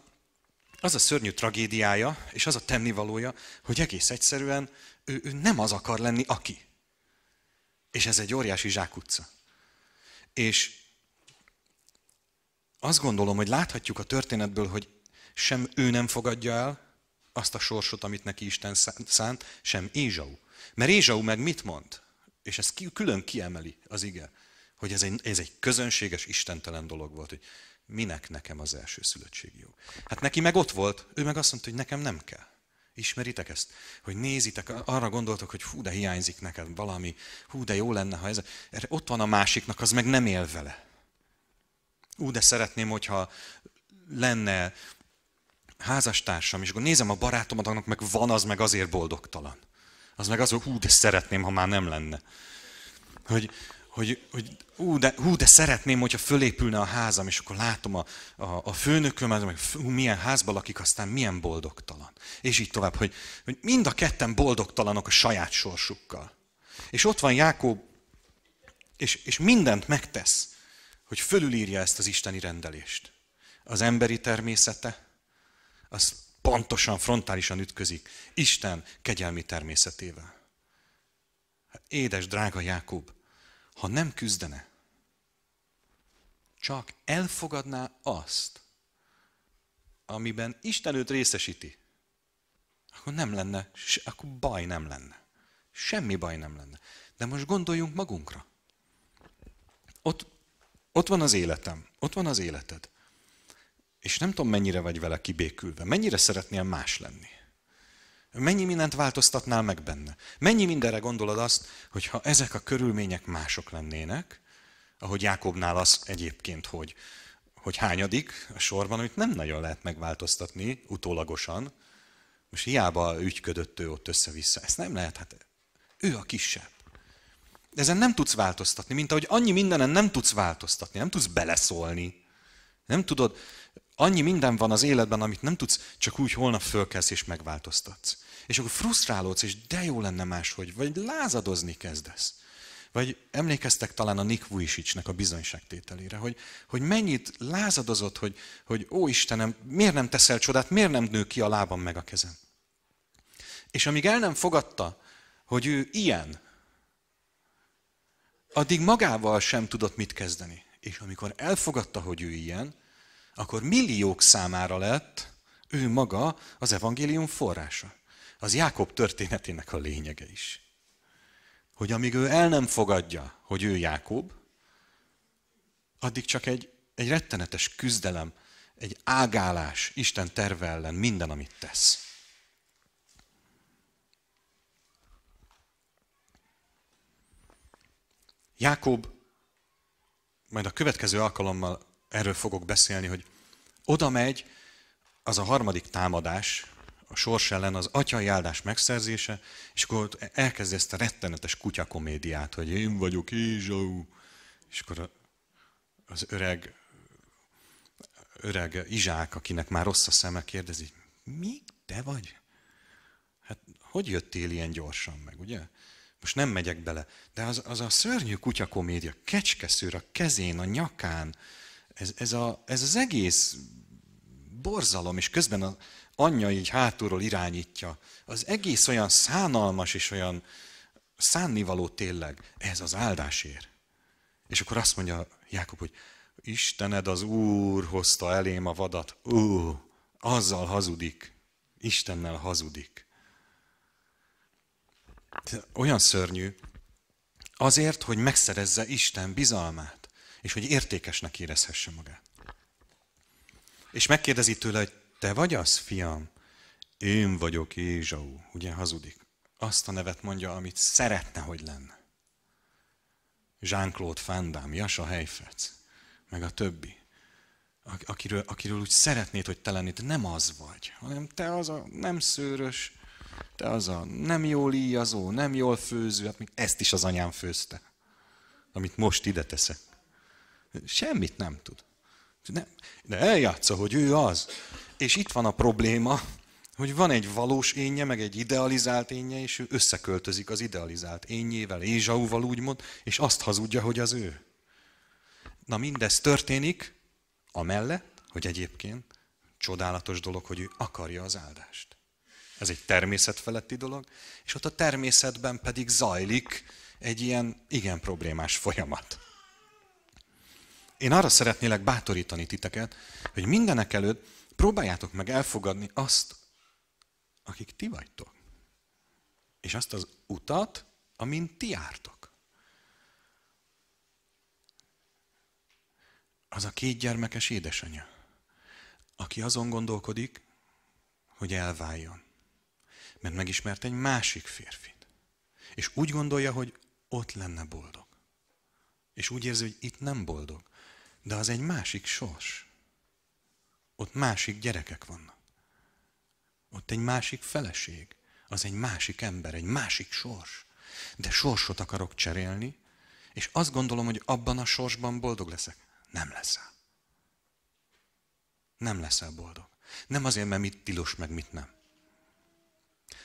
az a szörnyű tragédiája, és az a tennivalója, hogy egész egyszerűen ő, ő nem az akar lenni, aki. És ez egy óriási zsákutca. És azt gondolom, hogy láthatjuk a történetből, hogy sem ő nem fogadja el azt a sorsot, amit neki Isten szánt, sem Ézsau. Mert Ézsau meg mit mond? És ez külön kiemeli az ige, hogy ez egy, ez egy közönséges, istentelen dolog volt, hogy minek nekem az első szülöttségi jog. Hát neki meg ott volt, ő meg azt mondta, hogy nekem nem kell. Ismeritek ezt? Hogy nézitek, arra gondoltok, hogy hú, de hiányzik neked valami, hú, de jó lenne, ha ez... Erre ott van a másiknak, az meg nem él vele. Ú, de szeretném, hogyha lenne házastársam, és akkor nézem a barátomat, annak meg van az, meg azért boldogtalan az meg az, hogy hú, de szeretném, ha már nem lenne. Hogy, hogy, hogy hú, de, hú, de szeretném, hogyha fölépülne a házam, és akkor látom a, a, a főnökömet, meg hú, milyen házban, lakik, aztán milyen boldogtalan. És így tovább, hogy, hogy mind a ketten boldogtalanok a saját sorsukkal. És ott van Jákob, és, és mindent megtesz, hogy fölülírja ezt az isteni rendelést. Az emberi természete, az pontosan, frontálisan ütközik Isten kegyelmi természetével. Hát, édes, drága Jákob, ha nem küzdene, csak elfogadná azt, amiben Isten őt részesíti, akkor nem lenne, akkor baj nem lenne. Semmi baj nem lenne. De most gondoljunk magunkra. Ott, ott van az életem, ott van az életed. És nem tudom, mennyire vagy vele kibékülve, mennyire szeretnél más lenni. Mennyi mindent változtatnál meg benne? Mennyi mindenre gondolod azt, hogy ha ezek a körülmények mások lennének, ahogy Jákobnál az egyébként, hogy, hogy hányadik a sorban, amit nem nagyon lehet megváltoztatni utólagosan. Most hiába ügyködött ő ott össze-vissza. Ezt nem lehet, hát ő a kisebb. De ezen nem tudsz változtatni, mint ahogy annyi mindenen nem tudsz változtatni, nem tudsz beleszólni. Nem tudod, Annyi minden van az életben, amit nem tudsz, csak úgy holnap fölkelsz és megváltoztatsz. És akkor frusztrálódsz, és de jó lenne máshogy, vagy lázadozni kezdesz. Vagy emlékeztek talán a Nick Vujicicnek a bizonyságtételére, hogy, hogy mennyit lázadozott, hogy, hogy ó Istenem, miért nem teszel csodát, miért nem nő ki a lábam meg a kezem. És amíg el nem fogadta, hogy ő ilyen, addig magával sem tudott mit kezdeni. És amikor elfogadta, hogy ő ilyen, akkor milliók számára lett ő maga az evangélium forrása. Az Jákob történetének a lényege is. Hogy amíg ő el nem fogadja, hogy ő Jákob, addig csak egy, egy rettenetes küzdelem, egy ágálás Isten terve ellen minden, amit tesz. Jákob majd a következő alkalommal erről fogok beszélni, hogy oda megy, az a harmadik támadás, a sors ellen az atyai áldás megszerzése, és akkor elkezdi ezt a rettenetes kutyakomédiát, hogy én vagyok Ézsau, és akkor az öreg, öreg Izsák, akinek már rossz a szeme, kérdezi, mi te vagy? Hát hogy jöttél ilyen gyorsan meg, ugye? Most nem megyek bele, de az, az a szörnyű kutyakomédia, kecskeszűr a kezén, a nyakán, ez, ez, a, ez az egész borzalom, és közben az anyja így hátulról irányítja. Az egész olyan szánalmas és olyan szánnivaló tényleg. Ez az áldásért. És akkor azt mondja Jákob, hogy Istened az Úr hozta elém a vadat. Ó, azzal hazudik. Istennel hazudik. Olyan szörnyű. Azért, hogy megszerezze Isten bizalmát és hogy értékesnek érezhesse magát. És megkérdezi tőle, hogy te vagy az, fiam? Én vagyok Ézsau, ugye hazudik. Azt a nevet mondja, amit szeretne, hogy lenne. Jean-Claude Van Damme, Jasa Heifetz, meg a többi. Akiről, akiről úgy szeretnéd, hogy te lennéd, nem az vagy, hanem te az a nem szőrös, te az a nem jól íjazó, nem jól főző, hát még ezt is az anyám főzte, amit most ide teszek. Semmit nem tud. Nem, de eljátsza, hogy ő az. És itt van a probléma, hogy van egy valós énje, meg egy idealizált énje, és ő összeköltözik az idealizált énjével, Ézsauval úgymond, és azt hazudja, hogy az ő. Na mindez történik, amellett, hogy egyébként csodálatos dolog, hogy ő akarja az áldást. Ez egy természetfeletti dolog, és ott a természetben pedig zajlik egy ilyen igen problémás folyamat én arra szeretnélek bátorítani titeket, hogy mindenek előtt próbáljátok meg elfogadni azt, akik ti vagytok. És azt az utat, amin ti jártok. Az a két gyermekes édesanyja, aki azon gondolkodik, hogy elváljon. Mert megismert egy másik férfit. És úgy gondolja, hogy ott lenne boldog. És úgy érzi, hogy itt nem boldog. De az egy másik sors. Ott másik gyerekek vannak. Ott egy másik feleség. Az egy másik ember, egy másik sors. De sorsot akarok cserélni, és azt gondolom, hogy abban a sorsban boldog leszek. Nem leszel. Nem leszel boldog. Nem azért, mert mit tilos, meg mit nem.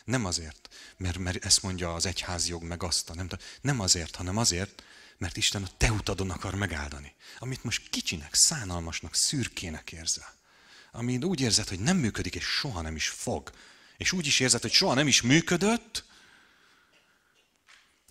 Nem azért, mert, mert ezt mondja az egyházi jog, meg azt, nem, nem azért, hanem azért, mert Isten a te utadon akar megáldani. Amit most kicsinek, szánalmasnak, szürkének érzel. Amit úgy érzed, hogy nem működik, és soha nem is fog. És úgy is érzed, hogy soha nem is működött,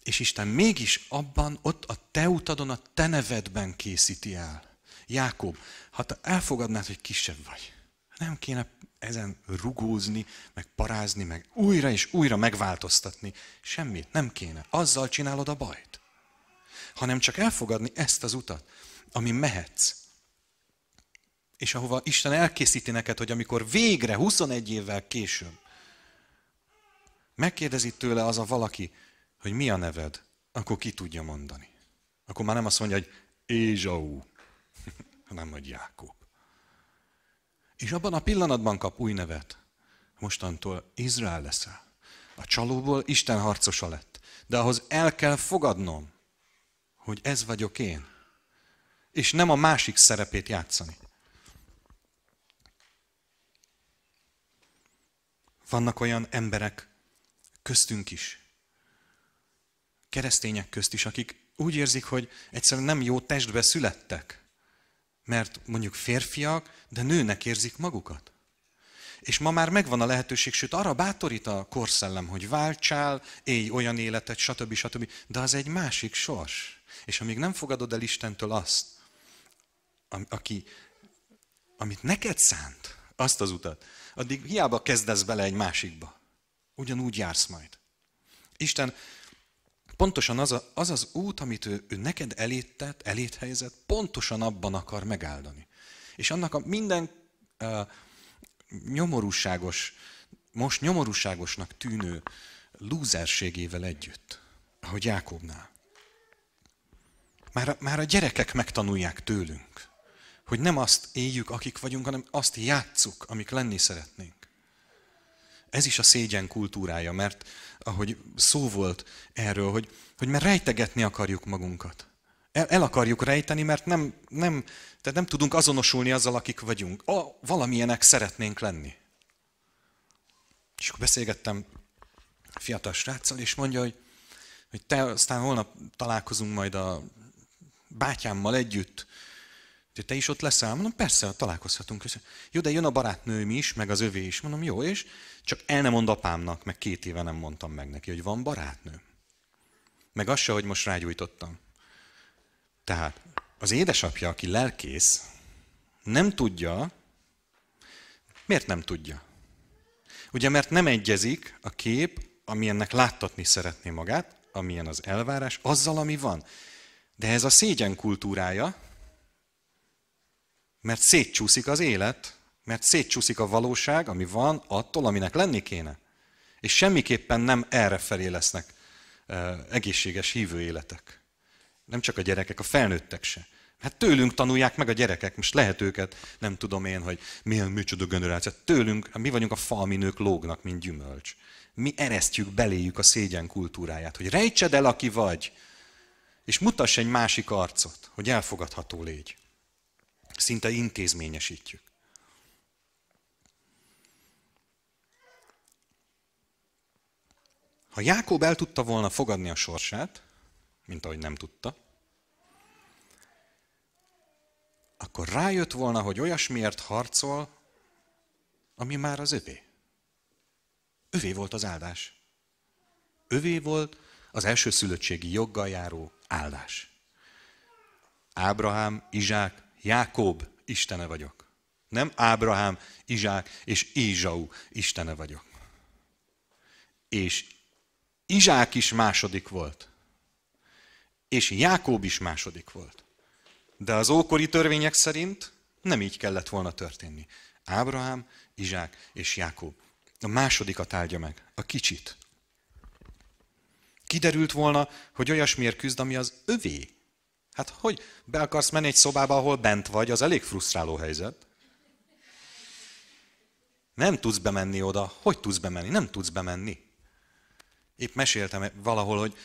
és Isten mégis abban, ott a te utadon, a te nevedben készíti el. Jákob, ha te elfogadnád, hogy kisebb vagy, nem kéne ezen rugózni, meg parázni, meg újra és újra megváltoztatni. Semmit nem kéne. Azzal csinálod a bajt. Hanem csak elfogadni ezt az utat, ami mehetsz. És ahova Isten elkészíti neked, hogy amikor végre, 21 évvel később, megkérdezi tőle az a valaki, hogy mi a neved, akkor ki tudja mondani. Akkor már nem azt mondja, hogy Ézsau, hanem hogy Jákob. És abban a pillanatban kap új nevet. Mostantól Izrael leszel. A csalóból Isten harcosa lett. De ahhoz el kell fogadnom, hogy ez vagyok én. És nem a másik szerepét játszani. Vannak olyan emberek köztünk is, keresztények közt is, akik úgy érzik, hogy egyszerűen nem jó testbe születtek mert mondjuk férfiak, de nőnek érzik magukat. És ma már megvan a lehetőség, sőt arra bátorít a korszellem, hogy váltsál, élj olyan életet, stb. stb. De az egy másik sors. És amíg nem fogadod el Istentől azt, aki, amit neked szánt, azt az utat, addig hiába kezdesz bele egy másikba. Ugyanúgy jársz majd. Isten Pontosan az, a, az az út, amit ő, ő neked elétett, elét helyezett, pontosan abban akar megáldani. És annak a minden uh, nyomorúságos, most nyomorúságosnak tűnő lúzerségével együtt, ahogy Jákobnál. Már a, már a gyerekek megtanulják tőlünk, hogy nem azt éljük, akik vagyunk, hanem azt játsszuk, amik lenni szeretnénk. Ez is a szégyen kultúrája, mert ahogy szó volt erről, hogy, hogy mert rejtegetni akarjuk magunkat. El, el akarjuk rejteni, mert nem, nem, tehát nem tudunk azonosulni azzal, akik vagyunk. A, valamilyenek szeretnénk lenni. És akkor beszélgettem fiatal sráccal, és mondja, hogy, hogy te aztán holnap találkozunk majd a bátyámmal együtt, te is ott leszel? Mondom, persze, találkozhatunk. Jó, de jön a barátnőm is, meg az övé is. Mondom, jó, és csak el nem mond apámnak, meg két éve nem mondtam meg neki, hogy van barátnő. Meg az se, hogy most rágyújtottam. Tehát az édesapja, aki lelkész, nem tudja, miért nem tudja? Ugye, mert nem egyezik a kép, amilyennek láttatni szeretné magát, amilyen az elvárás, azzal, ami van. De ez a szégyen kultúrája, mert szétcsúszik az élet, mert szétcsúszik a valóság, ami van, attól, aminek lenni kéne. És semmiképpen nem erre felé lesznek egészséges hívő életek. Nem csak a gyerekek, a felnőttek se. Hát tőlünk tanulják meg a gyerekek, most lehet őket, nem tudom én, hogy milyen műcsodó generáció. Hát tőlünk, mi vagyunk a falminők lógnak, mint gyümölcs. Mi eresztjük beléjük a szégyen kultúráját, hogy rejtsed el, aki vagy, és mutass egy másik arcot, hogy elfogadható légy. Szinte intézményesítjük. Ha Jákob el tudta volna fogadni a sorsát, mint ahogy nem tudta, akkor rájött volna, hogy olyasmiért harcol, ami már az övé. Övé volt az áldás. Övé volt az első joggal járó áldás. Ábrahám, Izsák, Jákob istene vagyok. Nem Ábrahám, Izsák és Ézsau istene vagyok. És Izsák is második volt. És Jákob is második volt. De az ókori törvények szerint nem így kellett volna történni. Ábrahám, Izsák és Jákob. A másodikat áldja meg, a kicsit. Kiderült volna, hogy olyasmiért küzd, ami az övé. Hát hogy be akarsz menni egy szobába, ahol bent vagy, az elég frusztráló helyzet. Nem tudsz bemenni oda. Hogy tudsz bemenni? Nem tudsz bemenni. Épp meséltem valahol, hogy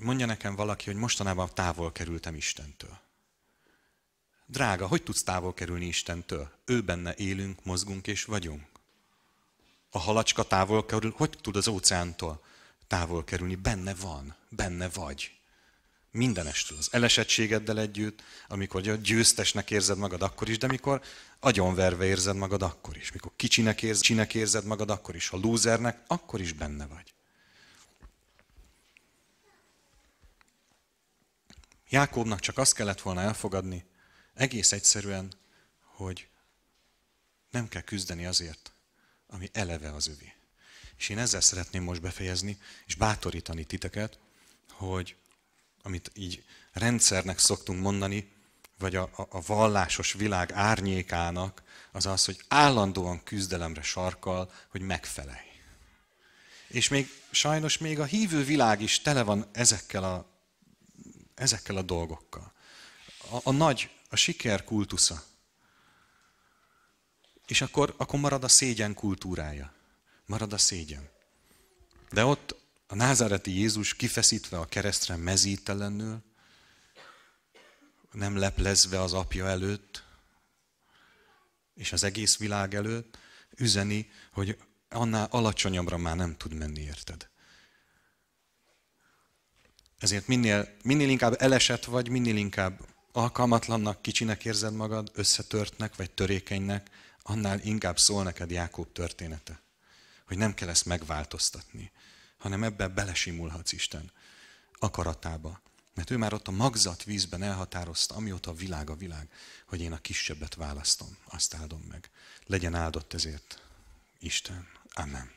mondja nekem valaki, hogy mostanában távol kerültem Istentől. Drága, hogy tudsz távol kerülni Istentől? Ő benne élünk, mozgunk és vagyunk. A halacska távol kerül, hogy tud az óceántól távol kerülni? Benne van, benne vagy mindenestől, az elesettségeddel együtt, amikor győztesnek érzed magad akkor is, de mikor agyonverve érzed magad akkor is, mikor kicsinek érzed, kicsinek érzed magad akkor is, ha lúzernek, akkor is benne vagy. Jákobnak csak azt kellett volna elfogadni, egész egyszerűen, hogy nem kell küzdeni azért, ami eleve az övé. És én ezzel szeretném most befejezni, és bátorítani titeket, hogy amit így rendszernek szoktunk mondani, vagy a, a, a vallásos világ árnyékának, az az, hogy állandóan küzdelemre sarkal, hogy megfelelj. És még sajnos még a hívő világ is tele van ezekkel a, ezekkel a dolgokkal. A, a nagy, a siker kultusza. És akkor, akkor marad a szégyen kultúrája. Marad a szégyen. De ott a názáreti Jézus kifeszítve a keresztre mezítelenül, nem leplezve az apja előtt, és az egész világ előtt, üzeni, hogy annál alacsonyabbra már nem tud menni, érted? Ezért minél, minél inkább elesett vagy, minél inkább alkalmatlannak, kicsinek érzed magad, összetörtnek vagy törékenynek, annál inkább szól neked Jákob története, hogy nem kell ezt megváltoztatni hanem ebbe belesimulhatsz Isten akaratába. Mert ő már ott a magzat vízben elhatározta, amióta a világ a világ, hogy én a kisebbet választom, azt áldom meg. Legyen áldott ezért Isten. Amen.